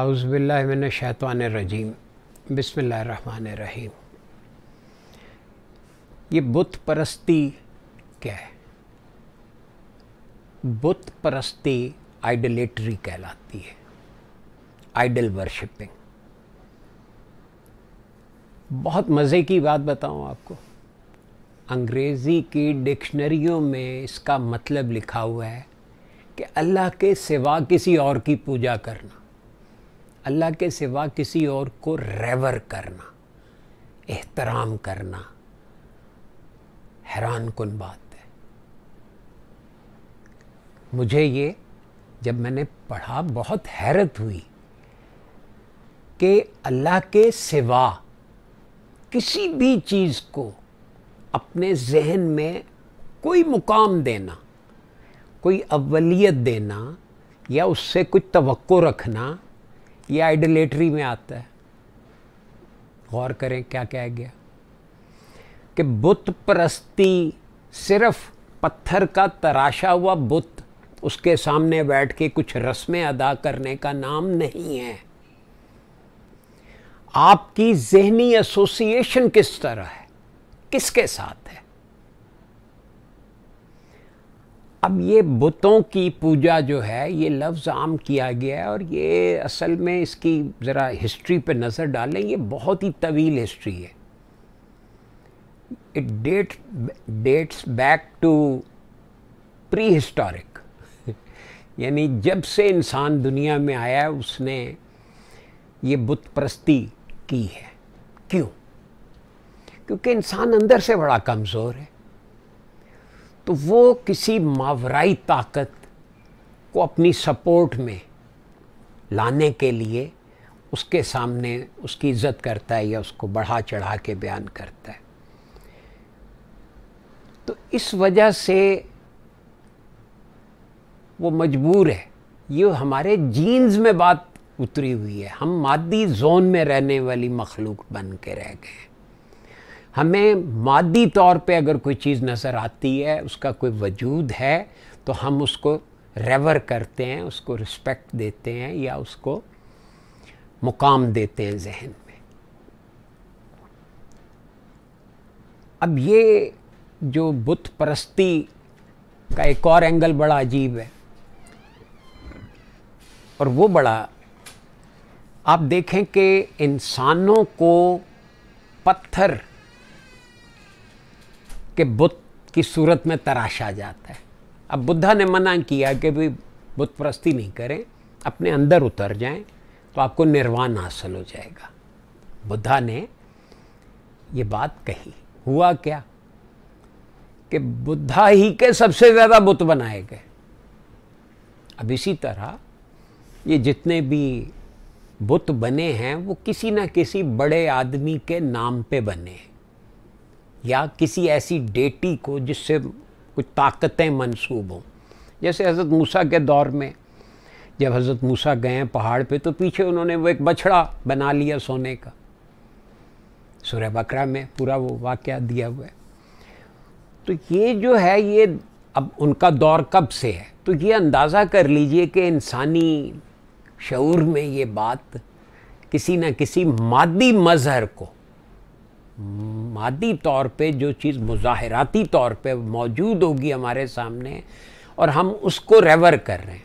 आउज़बिल्लिन शैतवान रजीम बसमिल्ल रहीम ये बुत परस्ती क्या है बुत परस्ती आइडलेटरी कहलाती है आइडल वर्शिपिंग बहुत मज़े की बात बताऊं आपको अंग्रेज़ी की डिक्शनरियों में इसका मतलब लिखा हुआ है कि अल्लाह के सिवा किसी और की पूजा करना अल्लाह के सिवा किसी और को रेवर करना एहतराम करना हैरान कन बात है मुझे ये जब मैंने पढ़ा बहुत हैरत हुई कि अल्लाह के सिवा किसी भी चीज़ को अपने जहन में कोई मुकाम देना कोई अवलियत देना या उससे कुछ तो रखना ये आइडलेटरी में आता है गौर करें क्या कह गया कि बुत परस्ती सिर्फ पत्थर का तराशा हुआ बुत उसके सामने बैठ के कुछ रस्में अदा करने का नाम नहीं है आपकी जहनी एसोसिएशन किस तरह है किसके साथ है अब ये बुतों की पूजा जो है ये लफ्ज़ आम किया गया है और ये असल में इसकी ज़रा हिस्ट्री पे नज़र डालें ये बहुत ही तवील हिस्ट्री है it date dates back to prehistoric यानी जब से इंसान दुनिया में आया है उसने ये बुत प्रस्ती की है क्यों क्योंकि इंसान अंदर से बड़ा कमज़ोर है तो वो किसी मावराई ताकत को अपनी सपोर्ट में लाने के लिए उसके सामने उसकी इज्जत करता है या उसको बढ़ा चढ़ा के बयान करता है तो इस वजह से वो मजबूर है ये हमारे जीन्स में बात उतरी हुई है हम मादी जोन में रहने वाली मखलूक बन के रह गए हैं हमें मादी तौर पे अगर कोई चीज़ नज़र आती है उसका कोई वजूद है तो हम उसको रेवर करते हैं उसको रिस्पेक्ट देते हैं या उसको मुकाम देते हैं जहन में अब ये जो बुत परस्ती का एक और एंगल बड़ा अजीब है और वो बड़ा आप देखें कि इंसानों को पत्थर कि बुद्ध की सूरत में तराशा जाता है अब बुद्धा ने मना किया कि भी बुद्ध प्रस्ती नहीं करें अपने अंदर उतर जाएं तो आपको निर्वाण हासिल हो जाएगा बुद्धा ने ये बात कही हुआ क्या कि बुद्धा ही के सबसे ज़्यादा बुत बनाए गए अब इसी तरह ये जितने भी बुत बने हैं वो किसी ना किसी बड़े आदमी के नाम पे बने हैं या किसी ऐसी डेटी को जिससे कुछ ताकतें मंसूब हों जैसे हज़रत मूसा के दौर में जब हज़रत मूसा गए पहाड़ पे तो पीछे उन्होंने वो एक बछड़ा बना लिया सोने का सूर्य बकरा में पूरा वो वाक़ दिया हुआ है तो ये जो है ये अब उनका दौर कब से है तो ये अंदाज़ा कर लीजिए कि इंसानी शूर में ये बात किसी न किसी मादी मज़हर को मादी तौर पे जो चीज़ मुजाहराती तौर पे मौजूद होगी हमारे सामने और हम उसको रेवर कर रहे हैं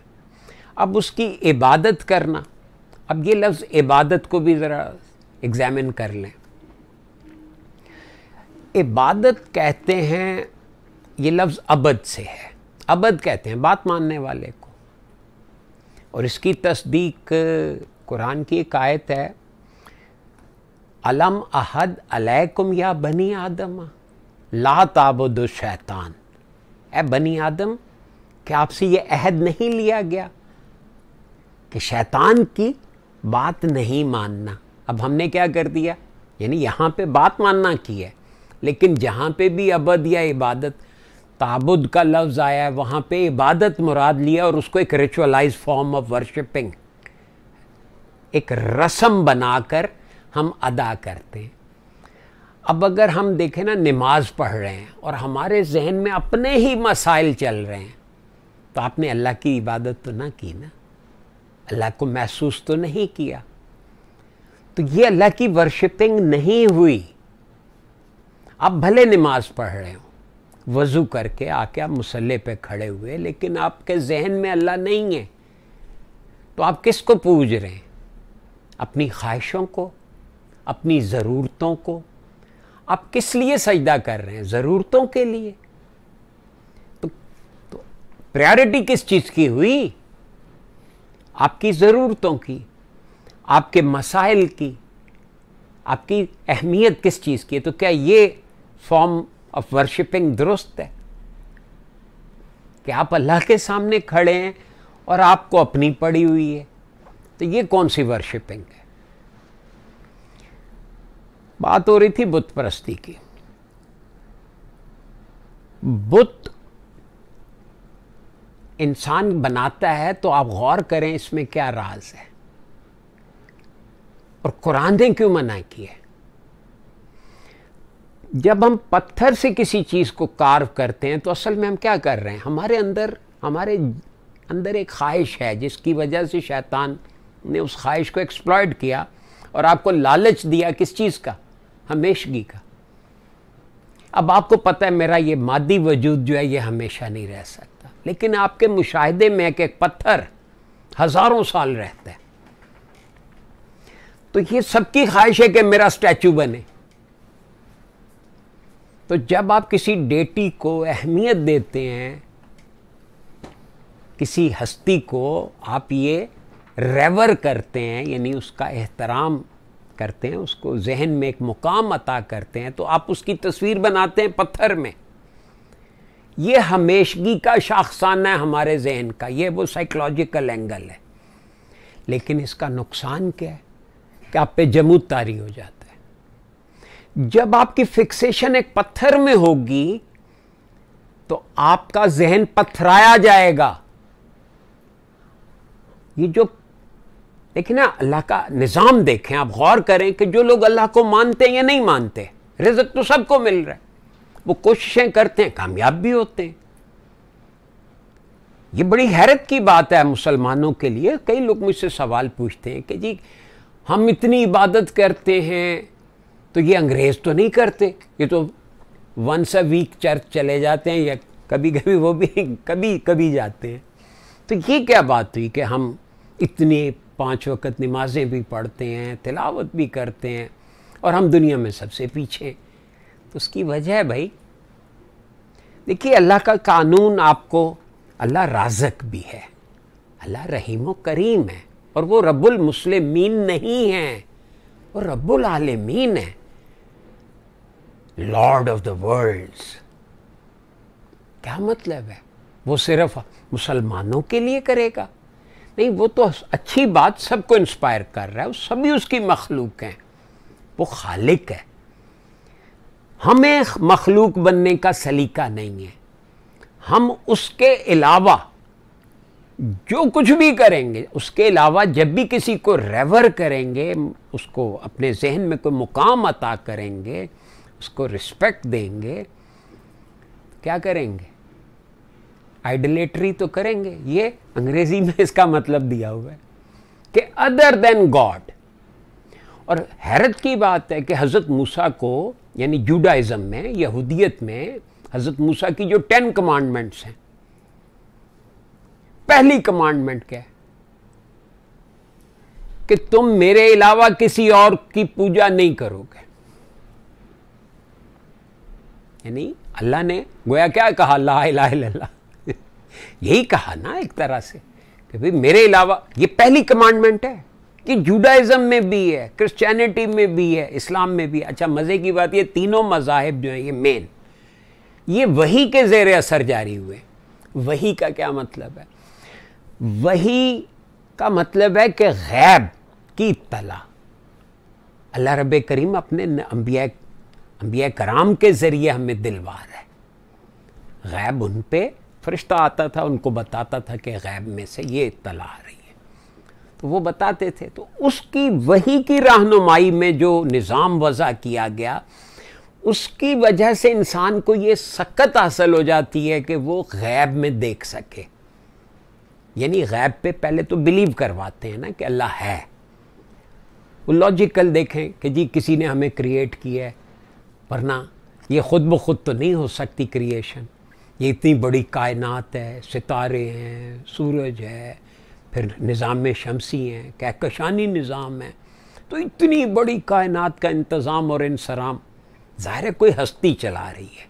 अब उसकी इबादत करना अब ये लफ्ज़ इबादत को भी ज़रा एग्ज़ामिन कर लें इबादत कहते हैं ये लफ्ज़ अबद से है अबद कहते हैं बात मानने वाले को और इसकी तस्दीक कुरान की एक आयत है अलम अहद अलैकुम या बनी आदम ला ताबुद शैतान ए बनी आदम क्या आपसे ये अहद नहीं लिया गया कि शैतान की बात नहीं मानना अब हमने क्या कर दिया यानी यहाँ पे बात मानना की है लेकिन जहाँ पे भी अबद या इबादत ताबुद का लफ्ज़ आया है वहाँ पे इबादत मुराद लिया और उसको एक रिचुअलाइज फॉर्म ऑफ वर्शिपिंग एक रस्म बनाकर हम अदा करते हैं अब अगर हम देखें ना नमाज पढ़ रहे हैं और हमारे जहन में अपने ही मसाइल चल रहे हैं तो आपने अल्लाह की इबादत तो ना की ना अल्लाह को महसूस तो नहीं किया तो ये अल्लाह की वर्शिपिंग नहीं हुई आप भले नमाज पढ़ रहे हो वज़ू करके आके आप मुसल्ले पे खड़े हुए लेकिन आपके जहन में अल्लाह नहीं है तो आप किसको पूज रहे हैं अपनी ख्वाहिशों को अपनी ज़रूरतों को आप किस लिए सजदा कर रहे हैं ज़रूरतों के लिए तो, तो प्रायोरिटी किस चीज़ की हुई आपकी ज़रूरतों की आपके मसाइल की आपकी अहमियत किस चीज़ की है तो क्या ये फॉर्म ऑफ वर्शिपिंग दुरुस्त है कि आप अल्लाह के सामने खड़े हैं और आपको अपनी पड़ी हुई है तो ये कौन सी वर्शिपिंग है बात हो रही थी बुत परस्ती की बुत इंसान बनाता है तो आप गौर करें इसमें क्या राज है और कुरान ने क्यों मना किया जब हम पत्थर से किसी चीज़ को कार्व करते हैं तो असल में हम क्या कर रहे हैं हमारे अंदर हमारे अंदर एक ख्वाहिश है जिसकी वजह से शैतान ने उस ख्वाहिश को एक्सप्लॉयड किया और आपको लालच दिया किस चीज़ का हमेशगी का अब आपको पता है मेरा ये मादी वजूद जो है ये हमेशा नहीं रह सकता लेकिन आपके मुशाहदे में एक एक पत्थर हज़ारों साल रहता है तो ये सबकी ख्वाहिश है कि मेरा स्टैचू बने तो जब आप किसी डेटी को अहमियत देते हैं किसी हस्ती को आप ये रेवर करते हैं यानी उसका एहतराम करते हैं उसको जहन में एक मुकाम अता करते हैं तो आप उसकी तस्वीर बनाते हैं पत्थर में ये हमेशगी का शाखसाना है हमारे जहन का ये वो साइकोलॉजिकल एंगल है लेकिन इसका नुकसान क्या है कि आप पे जमूत तारी हो जाता है जब आपकी फिक्सेशन एक पत्थर में होगी तो आपका जहन पत्थराया जाएगा ये जो लेकिन अल्लाह का निज़ाम देखें आप गौर करें कि जो लोग अल्लाह को मानते हैं या नहीं मानते रिजक तो सबको मिल रहा है वो कोशिशें करते हैं कामयाब भी होते हैं ये बड़ी हैरत की बात है मुसलमानों के लिए कई लोग मुझसे सवाल पूछते हैं कि जी हम इतनी इबादत करते हैं तो ये अंग्रेज़ तो नहीं करते ये तो वंस अ वीक चर्च चले जाते हैं या कभी कभी वो भी कभी कभी जाते हैं तो ये क्या बात हुई कि हम इतने पाँच वक्त नमाज़ें भी पढ़ते हैं तिलावत भी करते हैं और हम दुनिया में सबसे पीछे तो उसकी वजह है भाई देखिए अल्लाह का कानून आपको अल्लाह राजक भी है अल्लाह रहीम करीम है और वो रब्बुल मुस्लिमीन नहीं है वो रब्बुल आलमीन है लॉर्ड ऑफ द वर्ल्ड्स क्या मतलब है वो सिर्फ मुसलमानों के लिए करेगा नहीं वो तो अच्छी बात सबको इंस्पायर कर रहा है वो सभी उसकी मखलूक हैं वो खालिक है हमें मखलूक बनने का सलीका नहीं है हम उसके अलावा जो कुछ भी करेंगे उसके अलावा जब भी किसी को रेवर करेंगे उसको अपने जहन में कोई मुकाम अता करेंगे उसको रिस्पेक्ट देंगे क्या करेंगे आइडलेटरी तो करेंगे ये अंग्रेजी में इसका मतलब दिया हुआ है कि अदर देन गॉड और हैरत की बात है कि हज़रत मूसा को यानी जुडाइज़म में यहूदियत में हज़रत मूसा की जो टेन कमांडमेंट्स हैं पहली कमांडमेंट क्या है कि तुम मेरे अलावा किसी और की पूजा नहीं करोगे यानी अल्लाह ने गोया क्या कहा ला इला यही कहा ना एक तरह से कि भाई मेरे अलावा ये पहली कमांडमेंट है कि जुडाइज़म में भी है क्रिश्चियनिटी में भी है इस्लाम में भी अच्छा मज़े की बात ये तीनों मजाहब जो है ये मेन ये वही के ज़ेर असर जारी हुए वही का क्या मतलब है वही का मतलब है कि गैब की इतला अल्लाह रब करीम अपने अम्बिया अम्बिया कराम के ज़रिए हमें दिलवा रहा है गैब उन पर फरिश्ता आता था उनको बताता था कि गैब में से ये इतला आ रही है तो वो बताते थे तो उसकी वही की रहनुमाई में जो निज़ाम वज़ा किया गया उसकी वजह से इंसान को ये सकत हासिल हो जाती है कि वो गैब में देख सके यानी गैब पे पहले तो बिलीव करवाते हैं ना कि अल्लाह है वो लॉजिकल देखें कि जी किसी ने हमें क्रिएट किया है वरना ये खुद ब खुद तो नहीं हो सकती क्रिएशन ये इतनी बड़ी कायनात है सितारे हैं सूरज है फिर निज़ाम शमसी हैं कहकशानी निज़ाम है तो इतनी बड़ी कायनात का इंतज़ाम और इंसराम ज़ाहिर है कोई हस्ती चला रही है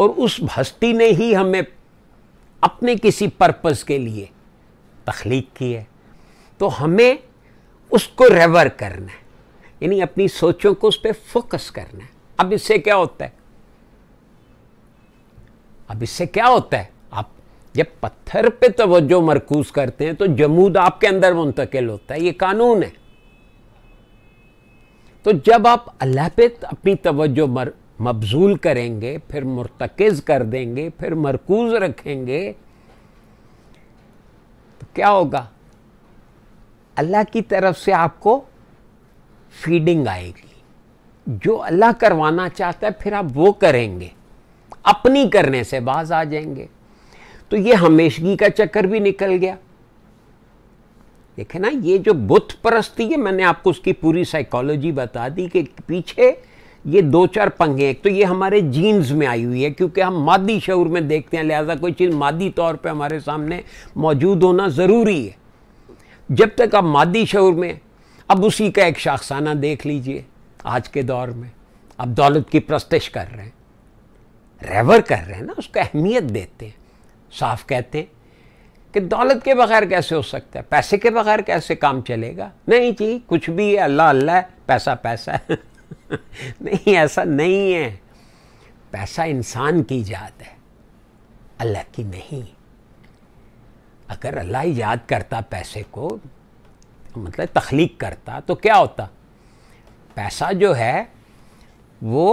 और उस हस्ती ने ही हमें अपने किसी पर्पज़ के लिए तख्लीक की है तो हमें उसको रेवर करना है यानी अपनी सोचों को उस पर फोकस करना है अब इससे क्या होता है अब इससे क्या होता है आप जब पत्थर पे तवज्जो मरकूज करते हैं तो जमूद आपके अंदर मुंतकिल होता है ये कानून है तो जब आप अल्लाह पे अपनी तवज्जो मर मबजूल करेंगे फिर मुरतकज़ कर देंगे फिर मरकूज रखेंगे तो क्या होगा अल्लाह की तरफ से आपको फीडिंग आएगी जो अल्लाह करवाना चाहता है फिर आप वो करेंगे अपनी करने से बाज आ जाएंगे तो ये हमेशगी का चक्कर भी निकल गया देखे ना ये जो बुत परस्ती है मैंने आपको उसकी पूरी साइकोलॉजी बता दी कि पीछे ये दो चार पंगे एक तो ये हमारे जीन्स में आई हुई है क्योंकि हम मादी शौर में देखते हैं लिहाजा कोई चीज़ मादी तौर पे हमारे सामने मौजूद होना ज़रूरी है जब तक आप मादी शौर में अब उसी का एक शाखसाना देख लीजिए आज के दौर में आप दौलत की प्रस्तिश कर रहे हैं रेवर कर रहे हैं ना उसको अहमियत देते हैं साफ कहते हैं कि दौलत के बगैर कैसे हो सकता है पैसे के बगैर कैसे काम चलेगा नहीं जी कुछ भी है अल्लाह अल्लाह पैसा पैसा है नहीं ऐसा नहीं है पैसा इंसान की जात है अल्लाह की नहीं अगर अल्लाह याद करता पैसे को मतलब तख्लीक करता तो क्या होता पैसा जो है वो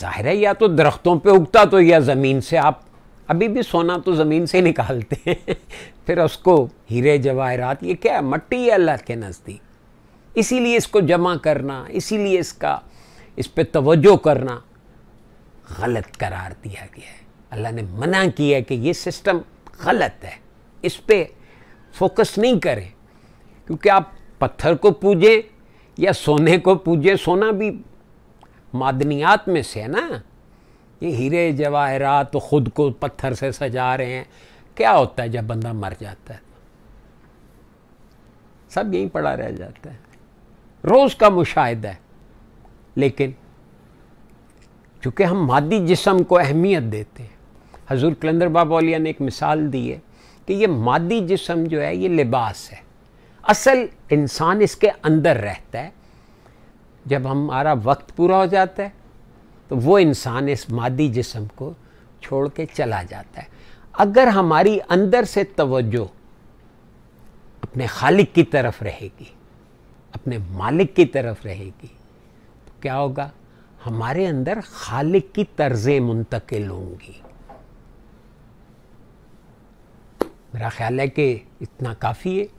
ज़ाहिर है या तो दरख्तों पे उगता तो या ज़मीन से आप अभी भी सोना तो ज़मीन से निकालते हैं फिर उसको हीरे जवाहरात ये क्या है मट्टी है अल्लाह के नज़दीक इसीलिए इसको जमा करना इसीलिए इसका इस पर तवज्जो करना गलत करार दिया गया है अल्लाह ने मना किया है कि ये सिस्टम गलत है इस पर फोकस नहीं करें क्योंकि आप पत्थर को पूजें या सोने को पूजें सोना भी मादनियात में से है ना ये हीरे जवाहरात तो खुद को पत्थर से सजा रहे हैं क्या होता है जब बंदा मर जाता है सब यहीं पड़ा रह जाता है रोज़ का मुशाहिदा है लेकिन चूंकि हम मादी जिसम को अहमियत देते हैं हजूर कलंदर बाबौलिया ने एक मिसाल दी है कि ये मादी जिसम जो है ये लिबास है असल इंसान इसके अंदर रहता है जब हमारा वक्त पूरा हो जाता है तो वो इंसान इस मादी जिसम को छोड़ के चला जाता है अगर हमारी अंदर से तवज्जो अपने खालिक की तरफ रहेगी अपने मालिक की तरफ रहेगी तो क्या होगा हमारे अंदर खालिक की तर्जें मुंतकिल होंगी मेरा ख्याल है कि इतना काफ़ी है